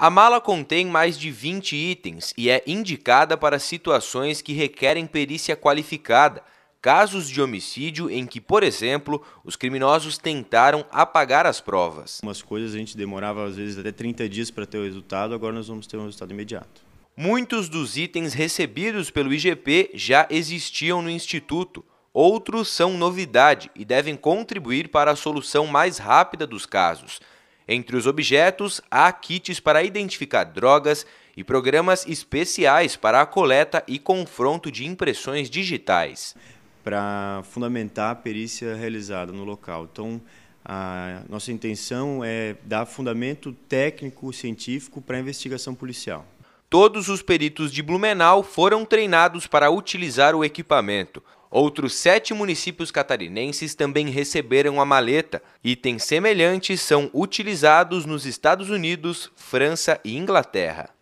A mala contém mais de 20 itens e é indicada para situações que requerem perícia qualificada, casos de homicídio em que, por exemplo, os criminosos tentaram apagar as provas. Umas coisas a gente demorava às vezes até 30 dias para ter o resultado, agora nós vamos ter um resultado imediato. Muitos dos itens recebidos pelo IGP já existiam no instituto. Outros são novidade e devem contribuir para a solução mais rápida dos casos. Entre os objetos, há kits para identificar drogas e programas especiais para a coleta e confronto de impressões digitais. Para fundamentar a perícia realizada no local. Então, a nossa intenção é dar fundamento técnico científico para a investigação policial. Todos os peritos de Blumenau foram treinados para utilizar o equipamento. Outros sete municípios catarinenses também receberam a maleta. Itens semelhantes são utilizados nos Estados Unidos, França e Inglaterra.